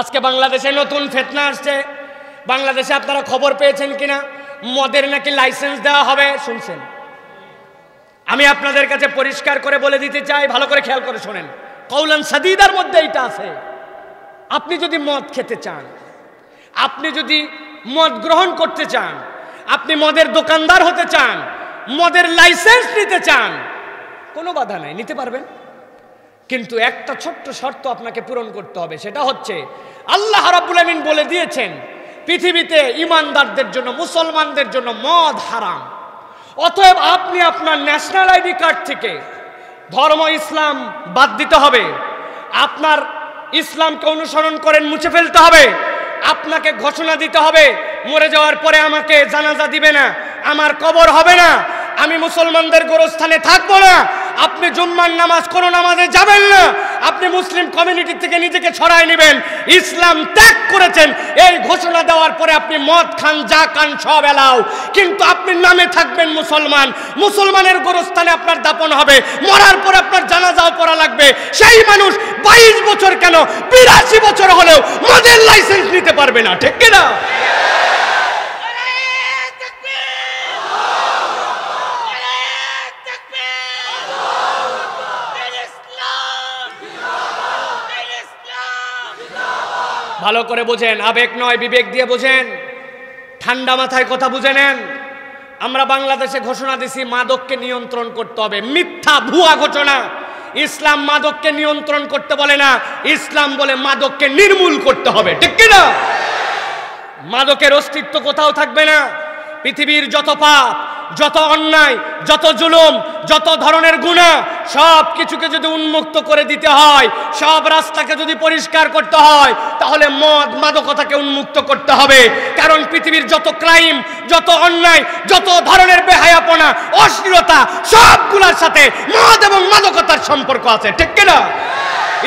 আজকে বাংলাদেশে নতুন ফেতনা আসছে বাংলাদেশে আপনারা খবর পেয়েছেন কিনা মদের নাকি লাইসেন্স দেওয়া হবে শুনছেন আমি আপনাদের কাছে পরিষ্কার করে বলে দিতে চাই ভালো করে খেয়াল করে শোনেন কৌলান সাদিদার মধ্যে এইটা আছে আপনি যদি মদ খেতে চান আপনি যদি মদ গ্রহণ করতে চান আপনি মদের দোকানদার হতে চান মদের লাইসেন্স নিতে চান কোনো বাধা নাই নিতে পারবেন কিন্তু একটা ছোট্ট শর্ত আপনাকে পূরণ করতে হবে সেটা হচ্ছে আল্লাহ রাবুল আমিন বলে দিয়েছেন পৃথিবীতে ইমানদারদের জন্য মুসলমানদের জন্য মদ হারাম অতএব আপনি আপনার ন্যাশনাল আইডি কার্ড থেকে ধর্ম ইসলাম বাদ দিতে হবে আপনার ইসলামকে অনুসরণ করেন মুছে ফেলতে হবে আপনাকে ঘোষণা দিতে হবে মরে যাওয়ার পরে আমাকে জানাজা দিবে না আমার কবর হবে না আমি মুসলমানদের গোরস্থানে থাকবো না আপনি জুম্মার নামাজ কোনো নামাজে যাবেন না আপনি মুসলিম কমিউনিটি থেকে নিজেকে ছড়ায় নেবেন ইসলাম ত্যাগ করেছেন এই ঘোষণা দেওয়ার পরে আপনি মদ খান যা খান সব এলাও কিন্তু আপনি নামে থাকবেন মুসলমান মুসলমানের গোরস্থানে আপনার দাপন হবে মরার পরে আপনার জানাজাও পড়া লাগবে সেই মানুষ বাইশ বছর কেন বিরাশি বছর হলেও মদের লাইসেন্স নিতে পারবে না ঠিক কিনা ভালো করে বোঝেন আবেগ নয় বিবেক দিয়ে বোঝেন ঠান্ডা মাথায় কথা বুঝে নেন আমরা বাংলাদেশে ঘোষণা দিছি মাদককে নিয়ন্ত্রণ করতে হবে মিথ্যা ভুয়া ঘোষণা ইসলাম মাদককে নিয়ন্ত্রণ করতে বলে না ইসলাম বলে মাদককে নির্মূল করতে হবে ঠিক কিনা মাদকের অস্তিত্ব কোথাও থাকবে না পৃথিবীর যত পাপ যত অন্যায় যত জুলুম যত ধরনের গুণা সব কিছুকে যদি উন্মুক্ত করে দিতে হয় সব রাস্তাকে যদি পরিষ্কার করতে হয় তাহলে মদ মাদকতাকে উন্মুক্ত করতে হবে কারণ পৃথিবীর যত ক্রাইম যত অন্যায় যত ধরনের বেহায়াপনা অশ্লীলতা সবগুলোর সাথে মদ এবং মাদকতার সম্পর্ক আছে ঠিক কিনা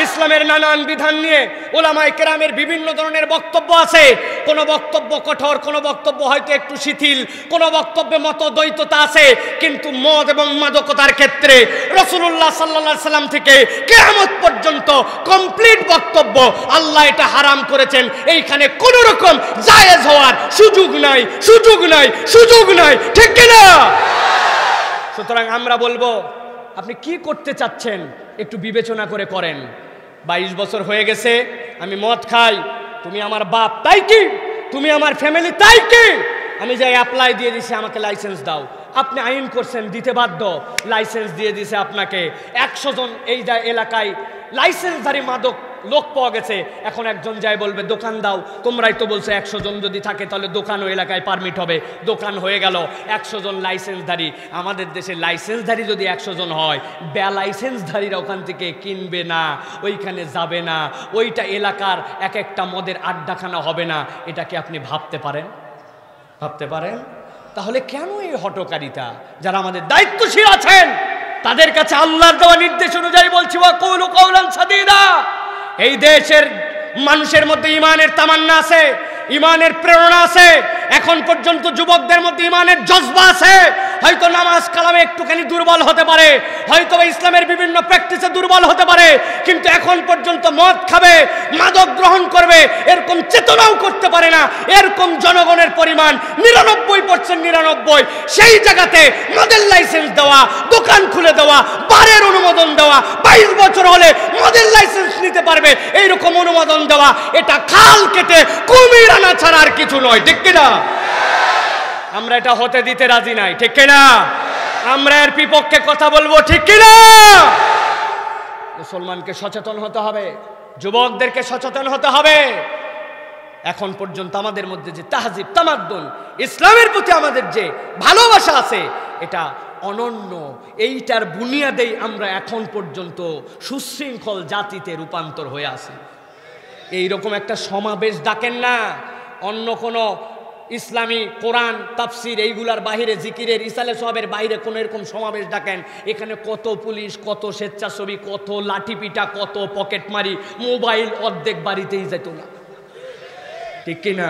ইসলামের নানান বিধান নিয়ে ওলামায় কেরামের বিভিন্ন ধরনের বক্তব্য আছে কোনো বক্তব্য কঠোর কোনো বক্তব্য হয়তো একটু শিথিল কোনো বক্তব্যে মতো দ্বৈততা আছে কিন্তু মদ এবং মাদকতার ক্ষেত্রে রসুল্লাহ সাল্লা সাল্লাম থেকে কেরামত পর্যন্ত কমপ্লিট বক্তব্য আল্লাহ এটা হারাম করেছেন এইখানে কোনো রকম জায়েজ হওয়ার সুযোগ নাই সুযোগ নাই সুযোগ নাই ঠিক কিনা সুতরাং আমরা বলবো আপনি কি করতে চাচ্ছেন একটু বিবেচনা করে করেন বাইশ বছর হয়ে গেছে আমি মদ খাই তুমি আমার বাপ তাই কি তুমি আমার ফ্যামিলি তাই কি আমি যাই অ্যাপ্লাই দিয়ে দিছি আমাকে লাইসেন্স দাও আপনি আইন করছেন দিতে বাধ্য লাইসেন্স দিয়ে দিছে আপনাকে একশো জন এই এলাকায় লাইসেন্সধারী মাদক লোক পাওয়া গেছে এখন একজন যায় বলবে দোকান দাও তোমরাই তো বলছো একশো জন যদি থাকে তাহলে দোকান ও এলাকায় পারমিট হবে দোকান হয়ে গেল একশো জন লাইসেন্সধারী আমাদের দেশে লাইসেন্সধারী যদি একশো জন হয় ব্যা লাইসেন্সধারীরা ওখান থেকে কিনবে না ওইখানে যাবে না ওইটা এলাকার এক একটা মদের আড্ডাখানা হবে না এটা কি আপনি ভাবতে পারেন ভাবতে পারেন তাহলে কেন এই হটকারিতা যারা আমাদের দায়িত্বশীল আছেন তাদের কাছে আল্লাহর দেওয়া নির্দেশ অনুযায়ী বলছি বা কৌল কৌলান সাদিদা এই দেশের মানুষের মধ্যে ইমানের তামান্না আছে ইমানের প্রেরণা আছে এখন পর্যন্ত যুবকদের মধ্যে ইমানের জজবা আছে হয়তো নামাজ কালামে একটুখানি দুর্বল হতে পারে হয়তো ইসলামের বিভিন্ন প্র্যাকটিসে দুর্বল হতে পারে কিন্তু এখন পর্যন্ত মদ খাবে মাদক গ্রহণ করবে এরকম চেতনাও করতে পারে না এরকম জনগণের পরিমাণ নিরানব্বই পার্সেন্ট নিরানব্বই সেই জায়গাতে মদের লাইসেন্স দেওয়া দোকান খুলে দেওয়া দেওয়া বাইশ বছর হলে মদের লাইসেন্স নিতে পারবে এইরকম অনুমোদন দেওয়া এটা খাল কেটে কুমির আনা ছাড়া আর কিছু নয় ঠিক কিনা আমরা এটা হতে দিতে রাজি নাই ঠিক কিনা আমরা এর বিপক্ষে কথা বলবো ঠিক কিনা মুসলমানকে সচেতন হতে হবে যুবকদেরকে সচেতন হতে হবে এখন পর্যন্ত আমাদের মধ্যে যে তাহাজিব তামাদ্দুন ইসলামের প্রতি আমাদের যে ভালোবাসা আছে এটা অনন্য এইটার বুনিয়াদেই আমরা এখন পর্যন্ত সুশৃঙ্খল জাতিতে রূপান্তর হয়ে আছি এইরকম একটা সমাবেশ ডাকেন না অন্য কোনো ইসলামী কোরআন তাফসির এইগুলার বাহিরে জিকিরের ইসালে সবের বাহিরে কোনো এরকম সমাবেশ ডাকেন এখানে কত পুলিশ কত স্বেচ্ছাসেবী কত লাঠিপিটা কত পকেটমারি মোবাইল অর্ধেক বাড়িতেই যেত না ঠিক কিনা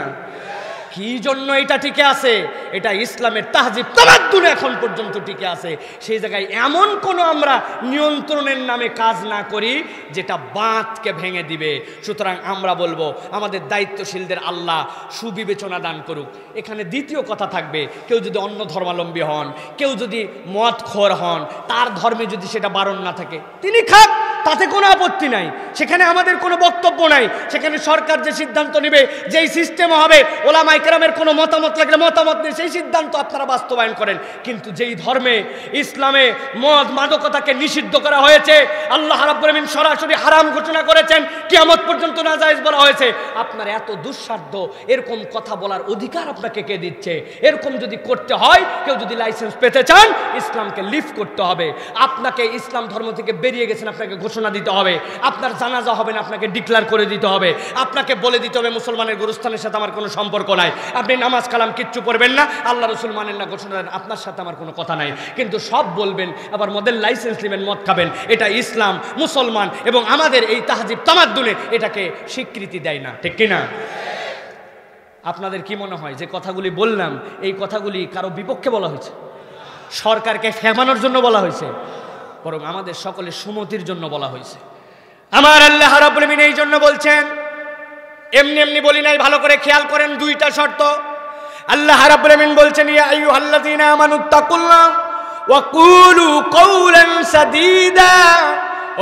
কি জন্য এটা টিকে আছে এটা ইসলামের তাহজিব তাবাদ্দুন এখন পর্যন্ত টিকে আছে সেই জায়গায় এমন কোনো আমরা নিয়ন্ত্রণের নামে কাজ না করি যেটা বাঁধকে ভেঙে দিবে সুতরাং আমরা বলবো আমাদের দায়িত্বশীলদের আল্লাহ সুবিবেচনা দান করুক এখানে দ্বিতীয় কথা থাকবে কেউ যদি অন্য ধর্মালম্বী হন কেউ যদি মদ খোর হন তার ধর্মে যদি সেটা বারণ না থাকে তিনি খাক তাতে কোনো আপত্তি নাই সেখানে আমাদের কোনো বক্তব্য নাই সেখানে সরকার যে সিদ্ধান্ত নেবে যেই সিস্টেম হবে ওলা ইকরামের কোনো মতামত লাগলে মতামত নেই সেই সিদ্ধান্ত আপনারা বাস্তবায়ন করেন কিন্তু যেই ধর্মে ইসলামে মদ মাদকতাকে নিষিদ্ধ করা হয়েছে আল্লাহ রাব্বরমিন সরাসরি হারাম ঘোষণা করেছেন কিয়ামত পর্যন্ত না জায়জ বলা হয়েছে আপনার এত দুঃসাধ্য এরকম কথা বলার অধিকার আপনাকে কে দিচ্ছে এরকম যদি করতে হয় কেউ যদি লাইসেন্স পেতে চান ইসলামকে লিভ করতে হবে আপনাকে ইসলাম ধর্ম থেকে বেরিয়ে গেছেন আপনাকে ঘোষণা দিতে হবে আপনার জানাজা হবে না আপনাকে ডিক্লার করে দিতে হবে আপনাকে বলে দিতে হবে মুসলমানের গুরুস্থানের সাথে আমার কোনো সম্পর্ক নাই আপনি নামাজ কালাম কিচ্ছু পড়বেন না আল্লাহ রসুল মানেন না ঘোষণা দেন আপনার সাথে আমার কোনো কথা নাই কিন্তু সব বলবেন আবার মদের লাইসেন্স নেবেন মদ খাবেন এটা ইসলাম মুসলমান এবং আমাদের এই তাহাজিব তামাদ্দুলে এটাকে স্বীকৃতি দেয় না ঠিক কিনা আপনাদের কি মনে হয় যে কথাগুলি বললাম এই কথাগুলি কারো বিপক্ষে বলা হয়েছে সরকারকে ফেমানোর জন্য বলা হয়েছে বরং আমাদের সকলের সুমতির জন্য বলা হয়েছে আমার আল্লাহ রবিন এই জন্য বলছেন এমনি এমনি বলি নাই ভালো করে খেয়াল করেন দুইটা শর্ত আল্লাহ রবিন বলছেন ইয়া আইয়ু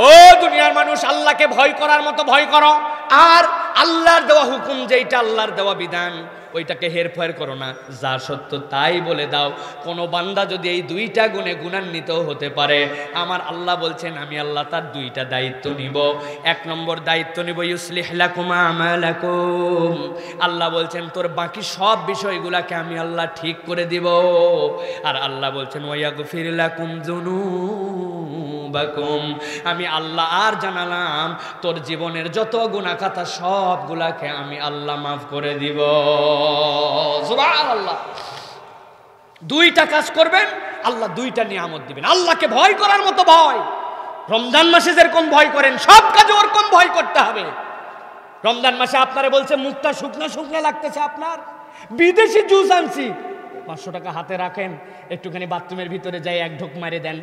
ও দুনিয়ার মানুষ আল্লাহকে ভয় করার মতো ভয় করো আর আল্লাহর দেওয়া হুকুম যেইটা আল্লাহর দেওয়া বিধান ওইটাকে হেরফের করো না যা সত্য তাই বলে দাও কোনো বান্দা যদি এই দুইটা গুণে গুণান্বিত হতে পারে আমার আল্লাহ বলছেন আমি আল্লাহ তার দুইটা দায়িত্ব নিব এক নম্বর দায়িত্ব নিব ইউসলিহলাকুমা আল্লাহ বলছেন তোর বাকি সব বিষয়গুলাকে আমি আল্লাহ ঠিক করে দিব আর আল্লাহ বলছেন ফিরিলাকুম জুনু বাকুম আমি আল্লাহ আর জানালাম তোর জীবনের যত গুণা কথা সবগুলাকে আমি আল্লাহ মাফ করে দিব আল্লাহ দুইটা কাজ করবেন আল্লাহ দুইটা নিয়ে আমদ দিবেন আল্লাহকে ভয় করার মতো ভয় রমজান মাসে যেরকম ভয় করেন সব কাজে ওরকম ভয় করতে হবে রমজান মাসে আপনারে বলছে মুখটা শুকনা শুকনা লাগতেছে আপনার বিদেশি জুস আনছি পাঁচশো টাকা হাতে রাখেন একটুখানি বাথরুমের ভিতরে যাই এক ঢোক মারে দেন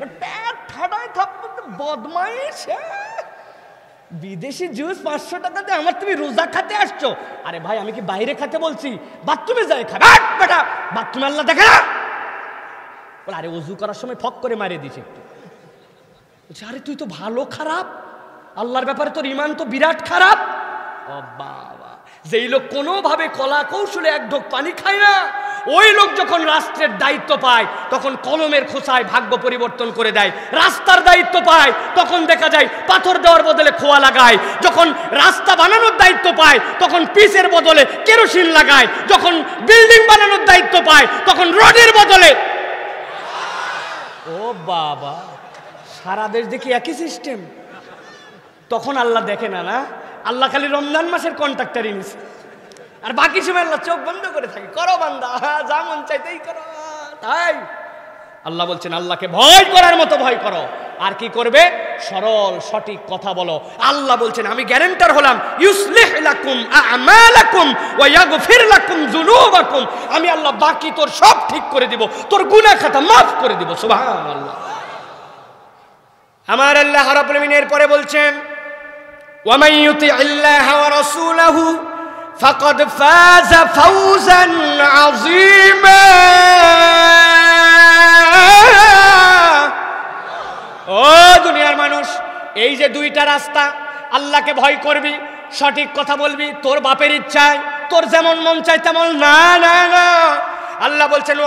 বদমাইশ হ্যাঁ? বিদেশি জুস পাঁচশো টাকাতে আমার তুমি রোজা খাতে আসছো আরে ভাই আমি কি বাইরে খাতে বলছি বাথরুমে যাই খাবে বাথরুমে আল্লাহ দেখে না আরে অজু করার সময় ফক করে মারিয়ে দিছে একটু বলছে আরে তুই তো ভালো খারাপ আল্লাহর ব্যাপারে তোর ইমান তো বিরাট খারাপ বাবা যেই লোক কোনোভাবে কলা কৌশলে এক ঢোক পানি খায় না ওই লোক যখন রাষ্ট্রের দায়িত্ব পায় তখন কলমের খোসায় ভাগ্য পরিবর্তন করে দেয় রাস্তার দায়িত্ব পায় তখন দেখা যায় পাথর দেওয়ার বদলে খোয়া লাগায় যখন রাস্তা বানানোর দায়িত্ব পায় তখন পিসের বদলে কেরোসিন লাগায় যখন বিল্ডিং বানানোর দায়িত্ব পায় তখন রডের বদলে ও বাবা সারা দেশ দেখি একই সিস্টেম তখন আল্লাহ দেখে না না আল্লাহ খালি রমজান মাসের কন্ট্রাক্টার ইনিস আর বাকি সময় আল্লাহ চোখ বন্ধ করে থাকে করো বান্দা যা মন চাই তাই করো তাই আল্লাহ বলছেন আল্লাহকে ভয় করার মতো ভয় করো আর কি করবে সরল সঠিক কথা বলো আল্লাহ বলছেন আমি গ্যারেন্টার হলাম ইউসলিহ লাকুম আমালাকুম ওয়া ইয়াগফির লাকুম যুনুবাকুম আমি আল্লাহ বাকি তোর সব ঠিক করে দিব তোর গুনাহ খাতা maaf করে দিব সুবহানাল্লাহ আমার আল্লাহ রাব্বুল আলামিন এর পরে বলছেন ওয়া মাইয়ুতি আল্লাহ ওয়া রাসূলাহু فقد فاز فوزا عظيما ও দুনিয়ার মানুষ এই যে দুইটা রাস্তা আল্লাহকে ভয় করবি সঠিক কথা বলবি তোর বাপের ইচ্ছায় তোর যেমন মন চাই তেমন না না না আল্লাহ বলছেন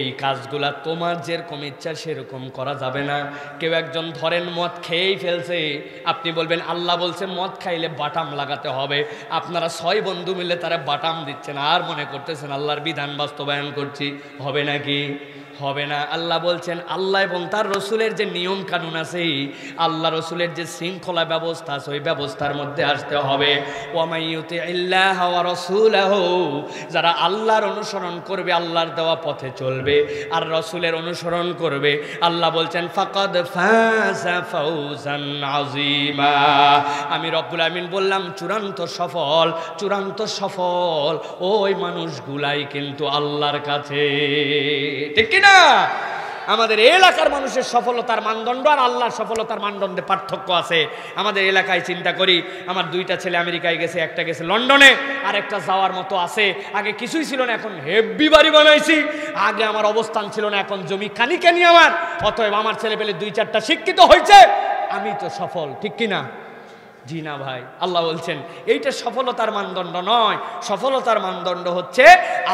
এই কাজগুলা তোমার যেরকম ইচ্ছা সেরকম করা যাবে না কেউ একজন ধরেন মদ খেয়েই ফেলছে আপনি বলবেন আল্লাহ বলছে মদ খাইলে বাটাম লাগাতে হবে আপনারা ছয় বন্ধু মিলে তারা বাটাম দিচ্ছেন আর মনে করতেছেন আল্লাহর বিধান বাস্তবায়ন করছি হবে নাকি হবে না আল্লাহ বলছেন আল্লাহ এবং তার রসুলের যে নিয়ম কানুন আছে আল্লাহ রসুলের যে শৃঙ্খলা ব্যবস্থা আছে ওই ব্যবস্থার মধ্যে আসতে হবে যারা আল্লাহর অনুসরণ করবে আল্লাহর দেওয়া পথে চলবে আর রসুলের অনুসরণ করবে আল্লাহ বলছেন ফকদ আজিমা আমি রব্বুল আমিন বললাম চূড়ান্ত সফল চূড়ান্ত সফল ওই মানুষগুলাই কিন্তু আল্লাহর কাছে ঠিক না আমাদের এলাকার মানুষের সফলতার মানদণ্ড আর আল্লাহর সফলতার মানদণ্ডে পার্থক্য আছে আমাদের এলাকায় চিন্তা করি আমার দুইটা ছেলে আমেরিকায় গেছে একটা গেছে লন্ডনে আর একটা যাওয়ার মতো আছে আগে কিছুই ছিল না এখন হেভি বাড়ি বানাইছি আগে আমার অবস্থান ছিল না এখন জমি কানি কানি আমার অতএব আমার ছেলে পেলে দুই চারটা শিক্ষিত হয়েছে আমি তো সফল ঠিক কিনা জি না ভাই আল্লাহ বলছেন এইটা সফলতার মানদণ্ড নয় সফলতার মানদণ্ড হচ্ছে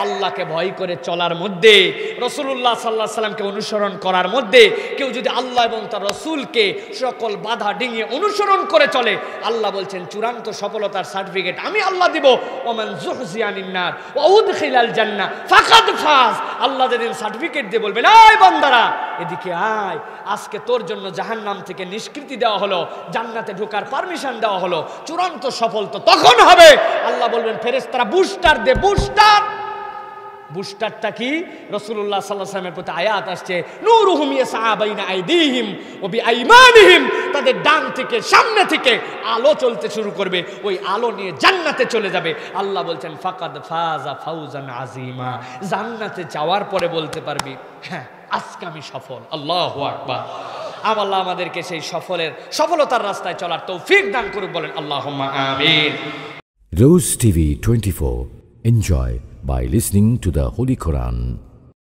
আল্লাহকে ভয় করে চলার মধ্যে রসুল্লাহ সাল্লাহ সাল্লামকে অনুসরণ করার মধ্যে কেউ যদি আল্লাহ এবং তার রসুলকে সকল বাধা ডিঙিয়ে অনুসরণ করে চলে আল্লাহ বলছেন চূড়ান্ত সফলতার সার্টিফিকেট আমি আল্লাহ দিব ওমান জুহজিয়ানিন্নার ওউদ খিলাল জান্না ফাকাদ ফাস আল্লাহ যেদিন সার্টিফিকেট দিয়ে বলবেন আয় বান্দারা এদিকে আয় আজকে তোর জন্য জাহান্নাম থেকে নিষ্কৃতি দেওয়া হলো জান্নাতে ঢোকার পারমিশন দেওয়া হলো চূড়ান্ত সফল তো তখন হবে আল্লাহ বলবেন ফেরেস্তারা বুস্টার দে বুস্টার বুস্টারটা কি রসুল্লাহ সাল্লামের প্রতি আয়াত আসছে তাদের ডান থেকে সামনে থেকে আলো চলতে শুরু করবে ওই আলো নিয়ে জান্নাতে চলে যাবে আল্লাহ বলছেন ফাকাদ ফাজা ফাউজান আজিমা জান্নাতে যাওয়ার পরে বলতে পারবি হ্যাঁ আজকে আমি সফল আল্লাহ আকবার আমাল্লাহ আমাদেরকে সেই সফলের সফলতার রাস্তায় চলার তৌফিক দান করুক বলেন আল্লাহ আমিন রোজ TV twenty four enjoy by listening to the holy Quran